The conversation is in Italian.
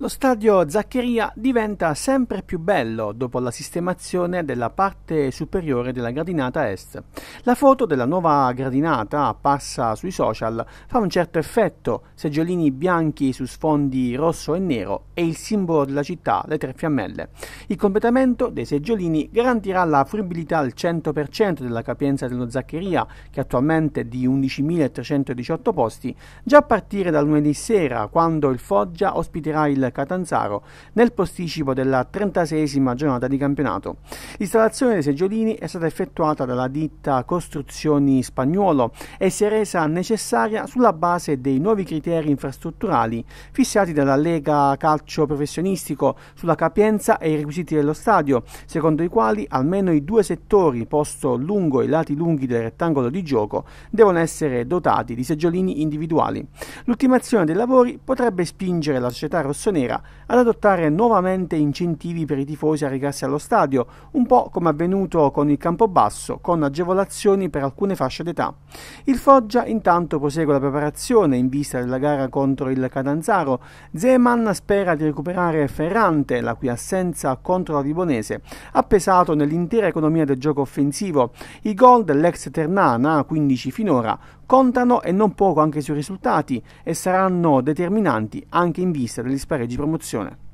Lo stadio Zaccheria diventa sempre più bello dopo la sistemazione della parte superiore della gradinata est. La foto della nuova gradinata apparsa sui social fa un certo effetto, seggiolini bianchi su sfondi rosso e nero e il simbolo della città, le tre fiammelle. Il completamento dei seggiolini garantirà la fruibilità al 100% della capienza dello Zaccheria, che attualmente è di 11.318 posti, già a partire da lunedì sera, quando il Foggia ospiterà il Catanzaro nel posticipo della 36esima giornata di campionato. L'installazione dei seggiolini è stata effettuata dalla ditta Costruzioni Spagnuolo e si è resa necessaria sulla base dei nuovi criteri infrastrutturali fissati dalla Lega Calcio Professionistico sulla capienza e i requisiti dello stadio, secondo i quali almeno i due settori posto lungo i lati lunghi del rettangolo di gioco devono essere dotati di seggiolini individuali. L'ultimazione dei lavori potrebbe spingere la società rossonera nera ad adottare nuovamente incentivi per i tifosi a recarsi allo stadio, un po' come avvenuto con il Campobasso, con agevolazioni per alcune fasce d'età. Il Foggia intanto prosegue la preparazione in vista della gara contro il Catanzaro. Zeman spera di recuperare Ferrante, la cui assenza contro la Libonese ha pesato nell'intera economia del gioco offensivo. I gol dell'ex Ternana, 15 finora, contano e non poco anche sui risultati e saranno determinanti anche in vista degli spareggi promozione.